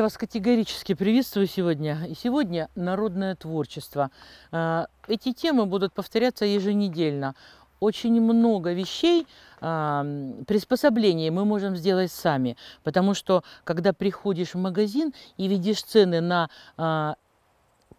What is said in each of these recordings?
Я вас категорически приветствую сегодня. И сегодня народное творчество. А, эти темы будут повторяться еженедельно. Очень много вещей, а, приспособлений мы можем сделать сами. Потому что, когда приходишь в магазин и видишь цены на а,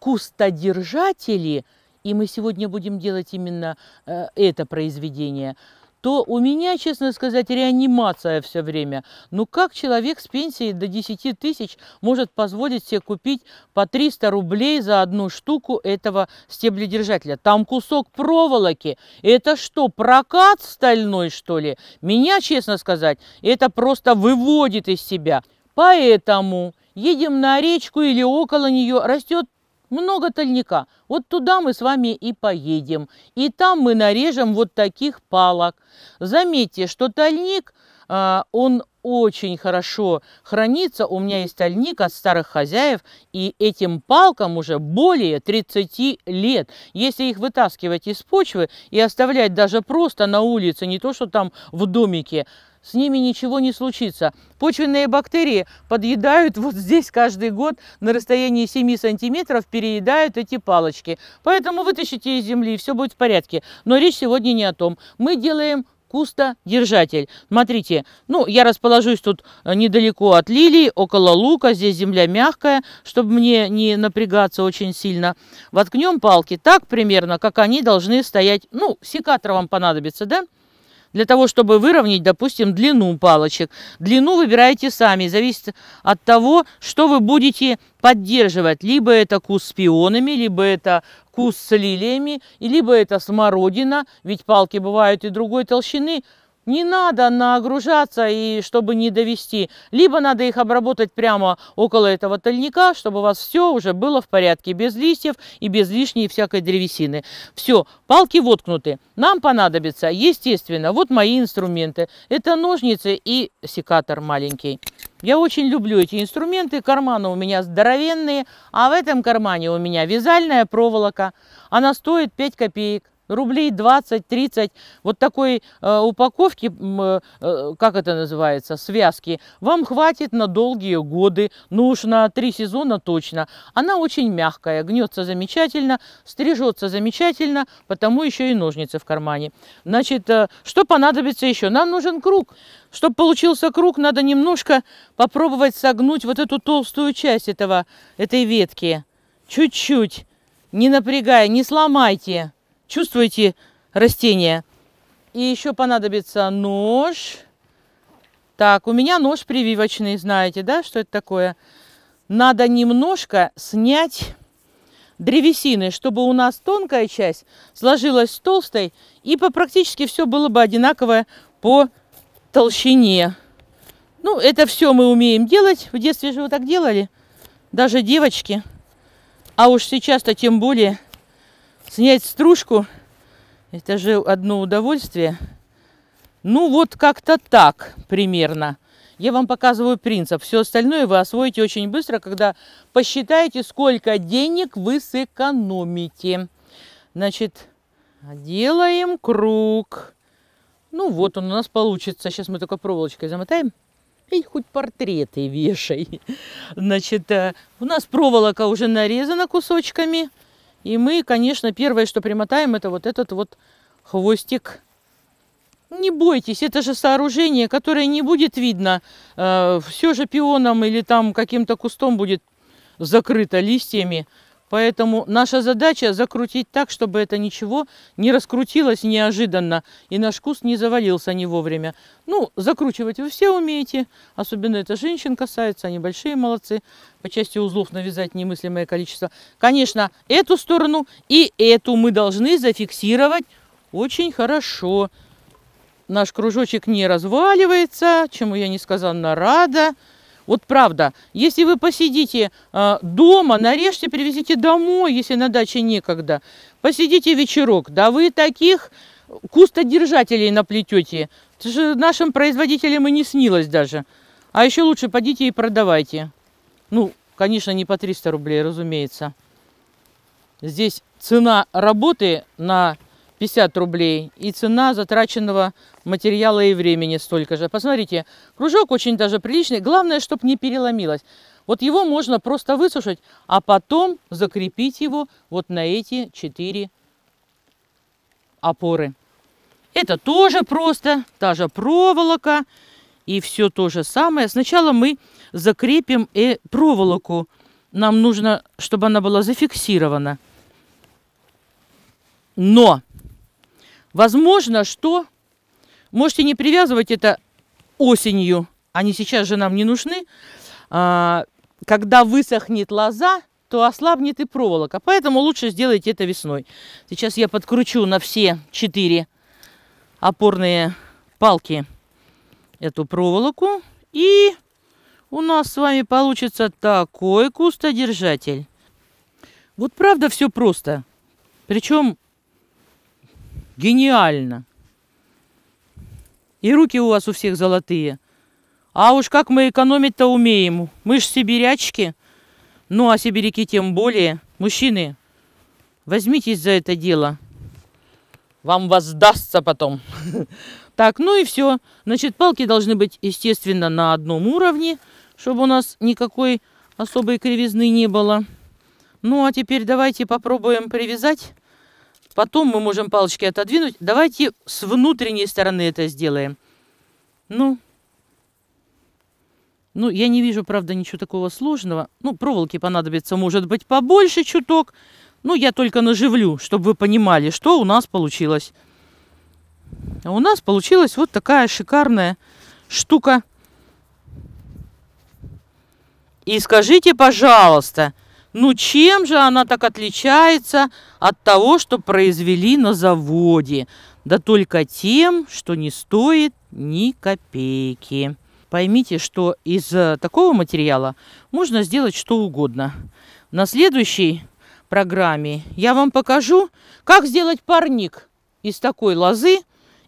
кустодержатели, и мы сегодня будем делать именно э, это произведение – то у меня, честно сказать, реанимация все время. Ну как человек с пенсией до 10 тысяч может позволить себе купить по 300 рублей за одну штуку этого стеблядержателя? Там кусок проволоки. Это что, прокат стальной, что ли? Меня, честно сказать, это просто выводит из себя. Поэтому едем на речку или около нее, растет много тольника. Вот туда мы с вами и поедем. И там мы нарежем вот таких палок. Заметьте, что тольник, а, он очень хорошо хранится. У меня есть тольник от старых хозяев, и этим палкам уже более 30 лет. Если их вытаскивать из почвы и оставлять даже просто на улице, не то что там в домике, с ними ничего не случится. Почвенные бактерии подъедают вот здесь каждый год на расстоянии 7 сантиметров, переедают эти палочки. Поэтому вытащите из земли, и все будет в порядке. Но речь сегодня не о том. Мы делаем кустодержатель. Смотрите, ну, я расположусь тут э, недалеко от лилии, около лука, здесь земля мягкая, чтобы мне не напрягаться очень сильно. Воткнем палки так примерно, как они должны стоять, ну, секатор вам понадобится, да? Да для того, чтобы выровнять, допустим, длину палочек. Длину выбираете сами, зависит от того, что вы будете поддерживать. Либо это куст с пионами, либо это куст с лилиями, либо это смородина, ведь палки бывают и другой толщины – не надо нагружаться и чтобы не довести. Либо надо их обработать прямо около этого тольника, чтобы у вас все уже было в порядке, без листьев и без лишней всякой древесины. Все, палки воткнуты. Нам понадобится, естественно, вот мои инструменты. Это ножницы и секатор маленький. Я очень люблю эти инструменты, карманы у меня здоровенные, а в этом кармане у меня вязальная проволока. Она стоит 5 копеек рублей 20-30 вот такой э, упаковки, э, э, как это называется, связки, вам хватит на долгие годы, ну уж на три сезона точно. Она очень мягкая, гнется замечательно, стрижется замечательно, потому еще и ножницы в кармане. Значит, э, что понадобится еще? Нам нужен круг. Чтобы получился круг, надо немножко попробовать согнуть вот эту толстую часть этого, этой ветки. Чуть-чуть, не напрягая, не сломайте чувствуете растения. И еще понадобится нож. Так, у меня нож прививочный, знаете, да, что это такое? Надо немножко снять древесины, чтобы у нас тонкая часть сложилась с толстой, и по практически все было бы одинаковое по толщине. Ну, это все мы умеем делать. В детстве же вот так делали, даже девочки. А уж сейчас-то тем более – Снять стружку, это же одно удовольствие. Ну вот как-то так примерно. Я вам показываю принцип. Все остальное вы освоите очень быстро, когда посчитаете, сколько денег вы сэкономите. Значит, делаем круг. Ну вот он у нас получится. Сейчас мы только проволочкой замотаем. И хоть портреты вешай. Значит, э, у нас проволока уже нарезана кусочками. И мы, конечно, первое, что примотаем, это вот этот вот хвостик. Не бойтесь, это же сооружение, которое не будет видно. Э, Все же пионом или там каким-то кустом будет закрыто листьями. Поэтому наша задача закрутить так, чтобы это ничего не раскрутилось неожиданно и наш куст не завалился не вовремя. Ну, закручивать вы все умеете, особенно это женщин касается, они большие молодцы. По части узлов навязать немыслимое количество. Конечно, эту сторону и эту мы должны зафиксировать очень хорошо. Наш кружочек не разваливается, чему я несказанно рада. Вот правда, если вы посидите э, дома, нарежьте, привезите домой, если на даче некогда. Посидите вечерок, да вы таких кустодержателей наплетете. Это же нашим производителям и не снилось даже. А еще лучше подите и продавайте. Ну, конечно, не по 300 рублей, разумеется. Здесь цена работы на 50 рублей. И цена затраченного материала и времени столько же. Посмотрите, кружок очень даже приличный. Главное, чтобы не переломилось. Вот его можно просто высушить, а потом закрепить его вот на эти 4 опоры. Это тоже просто, та же проволока и все то же самое. Сначала мы закрепим и э, проволоку. Нам нужно, чтобы она была зафиксирована. Но Возможно, что... Можете не привязывать это осенью. Они сейчас же нам не нужны. А, когда высохнет лоза, то ослабнет и проволока. Поэтому лучше сделайте это весной. Сейчас я подкручу на все четыре опорные палки эту проволоку. И у нас с вами получится такой кустодержатель. Вот правда все просто. Причем Гениально. И руки у вас у всех золотые. А уж как мы экономить-то умеем. Мы же сибирячки. Ну, а сибиряки тем более. Мужчины, возьмитесь за это дело. Вам воздастся потом. Так, ну и все. Значит, палки должны быть, естественно, на одном уровне, чтобы у нас никакой особой кривизны не было. Ну, а теперь давайте попробуем привязать Потом мы можем палочки отодвинуть. Давайте с внутренней стороны это сделаем. Ну, ну, я не вижу, правда, ничего такого сложного. Ну, проволоки понадобится, может быть, побольше чуток. Ну, я только наживлю, чтобы вы понимали, что у нас получилось. А у нас получилась вот такая шикарная штука. И скажите, пожалуйста, ну чем же она так отличается от того, что произвели на заводе? Да только тем, что не стоит ни копейки. Поймите, что из э, такого материала можно сделать что угодно. На следующей программе я вам покажу, как сделать парник из такой лозы,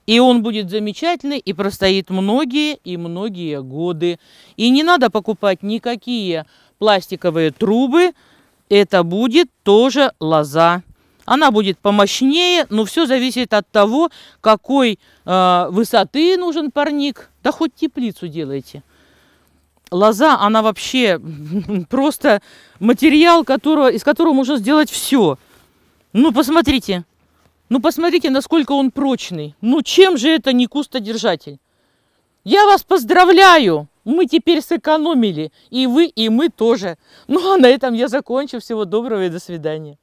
и он будет замечательный и простоит многие и многие годы. И не надо покупать никакие пластиковые трубы, это будет тоже лоза. Она будет помощнее, но все зависит от того, какой э, высоты нужен парник. Да хоть теплицу делайте. Лоза, она вообще просто материал, которого, из которого можно сделать все. Ну, посмотрите. Ну, посмотрите, насколько он прочный. Ну, чем же это не кустодержатель? Я вас поздравляю! Мы теперь сэкономили, и вы, и мы тоже. Ну а на этом я закончу. Всего доброго и до свидания.